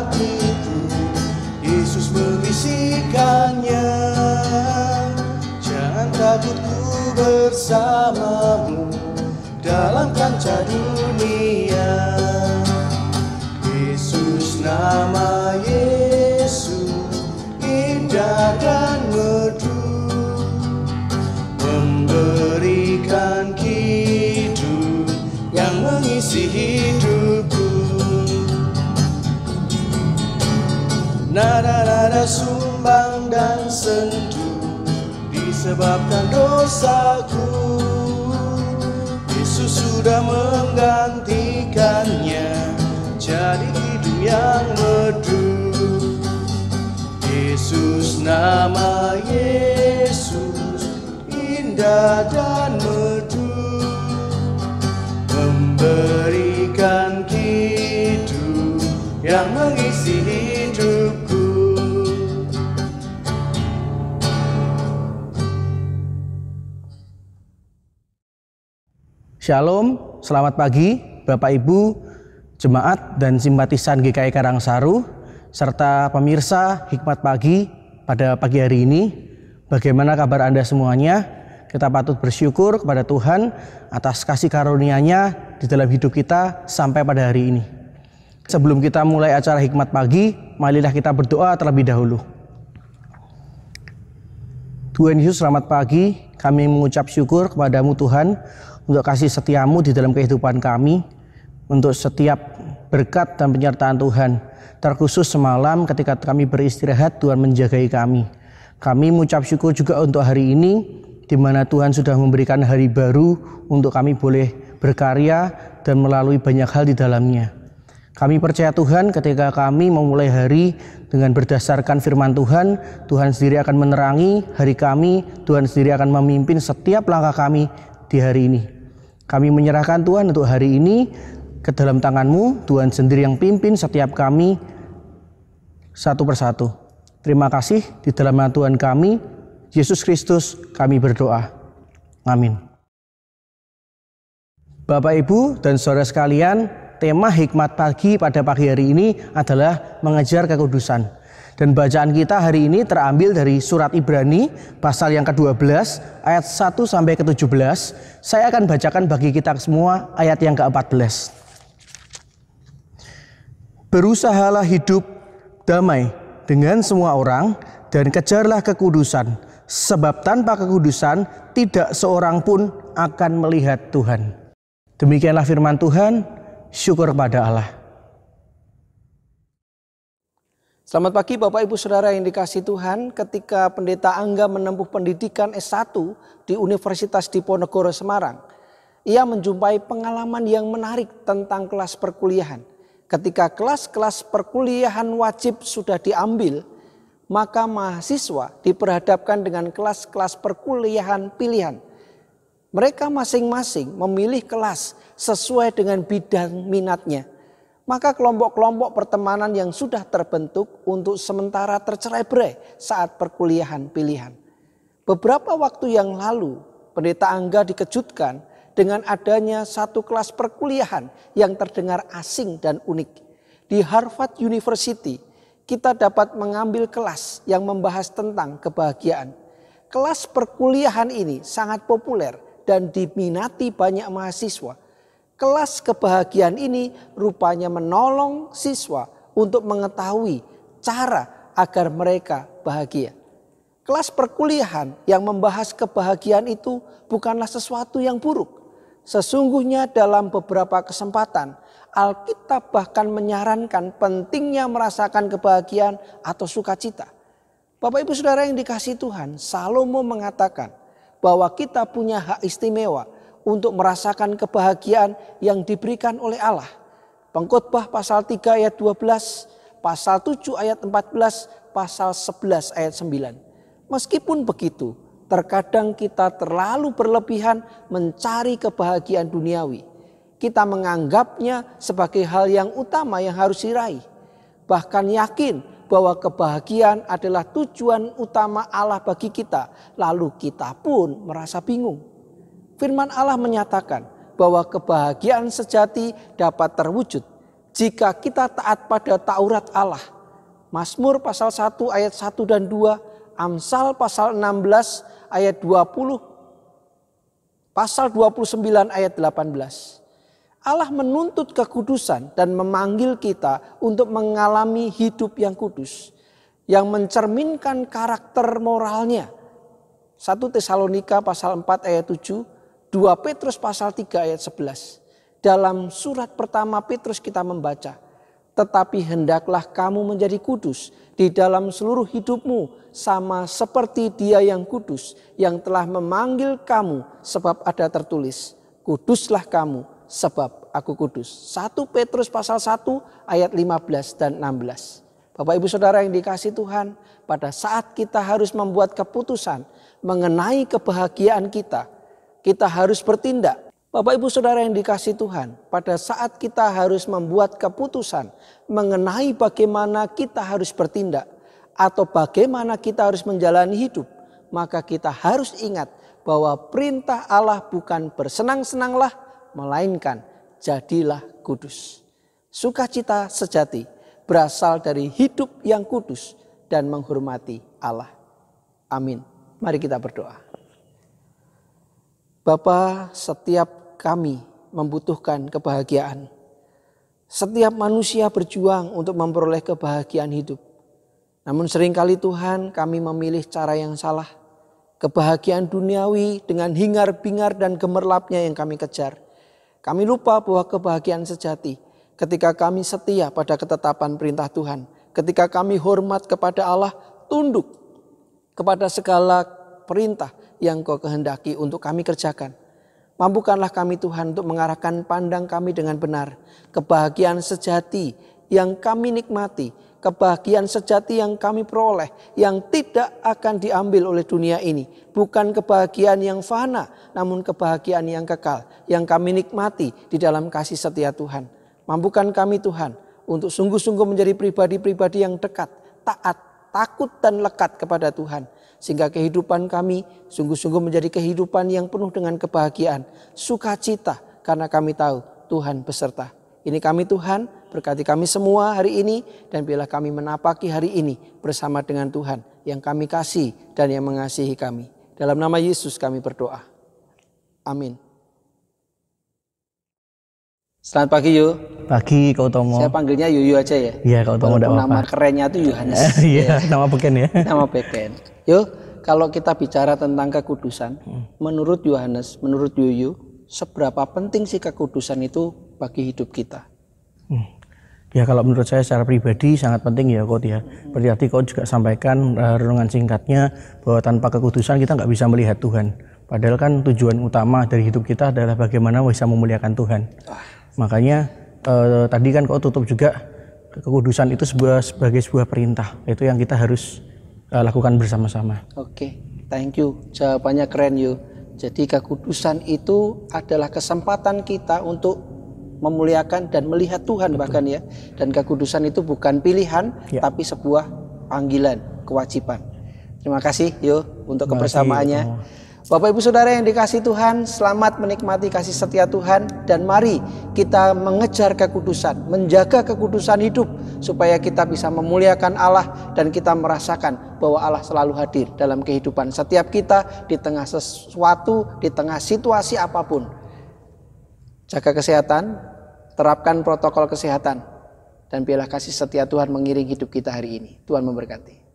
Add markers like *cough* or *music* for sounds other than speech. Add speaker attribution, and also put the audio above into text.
Speaker 1: hatiku Yesus membisikkannya Jangan takutku bersamamu Dalam kancah dunia Yesus namamu sumbang dan sendu disebabkan dosaku Yesus sudah menggantikannya jadi hidup yang merdu Yesus nama Yesus indah dan merdu memberikan hidup yang mengisi
Speaker 2: Shalom, selamat pagi Bapak Ibu, jemaat dan simpatisan GKI e Karangsaru serta pemirsa Hikmat Pagi pada pagi hari ini. Bagaimana kabar Anda semuanya? Kita patut bersyukur kepada Tuhan atas kasih karunia-Nya di dalam hidup kita sampai pada hari ini. Sebelum kita mulai acara Hikmat Pagi, marilah kita berdoa terlebih dahulu. Bu Yesus selamat pagi. Kami mengucap syukur kepadamu Tuhan untuk kasih setiamu di dalam kehidupan kami, untuk setiap berkat dan penyertaan Tuhan. Terkhusus semalam ketika kami beristirahat, Tuhan menjagai kami. Kami mengucap syukur juga untuk hari ini, di mana Tuhan sudah memberikan hari baru untuk kami boleh berkarya dan melalui banyak hal di dalamnya. Kami percaya Tuhan ketika kami memulai hari dengan berdasarkan firman Tuhan, Tuhan sendiri akan menerangi hari kami, Tuhan sendiri akan memimpin setiap langkah kami di hari ini. Kami menyerahkan Tuhan untuk hari ini ke dalam tanganmu, Tuhan sendiri yang pimpin setiap kami satu persatu. Terima kasih di dalam nama Tuhan kami, Yesus Kristus kami berdoa. Amin. Bapak, Ibu, dan saudara sekalian, tema hikmat pagi pada pagi hari ini adalah mengejar kekudusan. Dan bacaan kita hari ini terambil dari surat Ibrani pasal yang ke-12 ayat 1 sampai ke-17. Saya akan bacakan bagi kita semua ayat yang ke-14. Berusahalah hidup damai dengan semua orang dan kejarlah kekudusan sebab tanpa kekudusan tidak seorang pun akan melihat Tuhan. Demikianlah firman Tuhan, syukur pada Allah.
Speaker 3: Selamat pagi Bapak Ibu Saudara yang dikasih Tuhan. Ketika Pendeta Angga menempuh pendidikan S1 di Universitas Diponegoro Semarang. Ia menjumpai pengalaman yang menarik tentang kelas perkuliahan. Ketika kelas-kelas perkuliahan wajib sudah diambil, maka mahasiswa diperhadapkan dengan kelas-kelas perkuliahan pilihan – mereka masing-masing memilih kelas sesuai dengan bidang minatnya. Maka kelompok-kelompok pertemanan yang sudah terbentuk untuk sementara tercerai berai saat perkuliahan pilihan. Beberapa waktu yang lalu, Pendeta Angga dikejutkan dengan adanya satu kelas perkuliahan yang terdengar asing dan unik. Di Harvard University, kita dapat mengambil kelas yang membahas tentang kebahagiaan. Kelas perkuliahan ini sangat populer dan diminati banyak mahasiswa. Kelas kebahagiaan ini rupanya menolong siswa untuk mengetahui cara agar mereka bahagia. Kelas perkuliahan yang membahas kebahagiaan itu bukanlah sesuatu yang buruk. Sesungguhnya dalam beberapa kesempatan Alkitab bahkan menyarankan pentingnya merasakan kebahagiaan atau sukacita. Bapak Ibu Saudara yang dikasih Tuhan, Salomo mengatakan, bahwa kita punya hak istimewa untuk merasakan kebahagiaan yang diberikan oleh Allah. Pengkhotbah pasal 3 ayat 12, pasal 7 ayat 14, pasal 11 ayat 9. Meskipun begitu, terkadang kita terlalu berlebihan mencari kebahagiaan duniawi. Kita menganggapnya sebagai hal yang utama yang harus diraih bahkan yakin bahwa kebahagiaan adalah tujuan utama Allah bagi kita, lalu kita pun merasa bingung. Firman Allah menyatakan bahwa kebahagiaan sejati dapat terwujud jika kita taat pada Taurat Allah. Mazmur pasal 1 ayat 1 dan 2, Amsal pasal 16 ayat 20, pasal 29 ayat 18. Allah menuntut kekudusan dan memanggil kita untuk mengalami hidup yang kudus yang mencerminkan karakter moralnya. 1 Tesalonika pasal 4 ayat 7, 2 Petrus pasal 3 ayat 11. Dalam surat pertama Petrus kita membaca, tetapi hendaklah kamu menjadi kudus di dalam seluruh hidupmu sama seperti dia yang kudus yang telah memanggil kamu sebab ada tertulis, kuduslah kamu sebab aku kudus. 1 Petrus pasal 1 ayat 15 dan 16. Bapak Ibu Saudara yang dikasih Tuhan, pada saat kita harus membuat keputusan mengenai kebahagiaan kita, kita harus bertindak. Bapak Ibu Saudara yang dikasih Tuhan, pada saat kita harus membuat keputusan mengenai bagaimana kita harus bertindak atau bagaimana kita harus menjalani hidup, maka kita harus ingat bahwa perintah Allah bukan bersenang-senanglah, melainkan jadilah kudus. Sukacita sejati berasal dari hidup yang kudus dan menghormati Allah. Amin. Mari kita berdoa. Bapa, setiap kami membutuhkan kebahagiaan. Setiap manusia berjuang untuk memperoleh kebahagiaan hidup. Namun seringkali Tuhan kami memilih cara yang salah. Kebahagiaan duniawi dengan hingar-bingar dan gemerlapnya yang kami kejar kami lupa bahwa kebahagiaan sejati ketika kami setia pada ketetapan perintah Tuhan, ketika kami hormat kepada Allah, tunduk kepada segala perintah yang Kau kehendaki untuk kami kerjakan. Mampukanlah kami Tuhan untuk mengarahkan pandang kami dengan benar. Kebahagiaan sejati yang kami nikmati kebahagiaan sejati yang kami peroleh yang tidak akan diambil oleh dunia ini. Bukan kebahagiaan yang fana, namun kebahagiaan yang kekal yang kami nikmati di dalam kasih setia Tuhan. Mampukan kami Tuhan untuk sungguh-sungguh menjadi pribadi-pribadi yang dekat, taat, takut dan lekat kepada Tuhan. Sehingga kehidupan kami sungguh-sungguh menjadi kehidupan yang penuh dengan kebahagiaan, sukacita karena kami tahu Tuhan beserta. Ini kami Tuhan, berkati kami semua hari ini dan biarlah kami menapaki hari ini bersama dengan Tuhan yang kami kasih dan yang mengasihi kami. Dalam nama Yesus kami berdoa. Amin. Selamat pagi Yu.
Speaker 2: Pagi Kak Utomo. Saya
Speaker 3: panggilnya Yuyu aja ya. Iya
Speaker 2: Kak Utomo nama apa.
Speaker 3: kerennya itu Yohanes. *laughs* Iya,
Speaker 2: iya, nama beken ya. *laughs*
Speaker 3: Nama beken. Yu, kalau kita bicara tentang kekudusan, hmm. menurut Yohanes, menurut Yuyu, seberapa penting sih kekudusan itu bagi hidup kita?
Speaker 2: Hmm. Ya kalau menurut saya secara pribadi sangat penting ya Kod ya. Berarti Kod juga sampaikan uh, renungan singkatnya bahwa tanpa kekudusan kita nggak bisa melihat Tuhan. Padahal kan tujuan utama dari hidup kita adalah bagaimana bisa memuliakan Tuhan. Makanya uh, tadi kan kok tutup juga kekudusan itu sebuah, sebagai sebuah perintah. Itu yang kita harus uh, lakukan bersama-sama.
Speaker 3: Oke, thank you. Jawabannya keren yuk. Jadi kekudusan itu adalah kesempatan kita untuk memuliakan dan melihat Tuhan Betul. bahkan ya. Dan kekudusan itu bukan pilihan ya. tapi sebuah panggilan, kewajiban. Terima kasih yo untuk Terima kebersamaannya. Bapak Ibu Saudara yang dikasih Tuhan, selamat menikmati kasih setia Tuhan dan mari kita mengejar kekudusan, menjaga kekudusan hidup supaya kita bisa memuliakan Allah dan kita merasakan bahwa Allah selalu hadir dalam kehidupan setiap kita di tengah sesuatu, di tengah situasi apapun. Jaga kesehatan, terapkan protokol kesehatan dan biarlah kasih setia Tuhan mengiring hidup kita hari ini. Tuhan memberkati.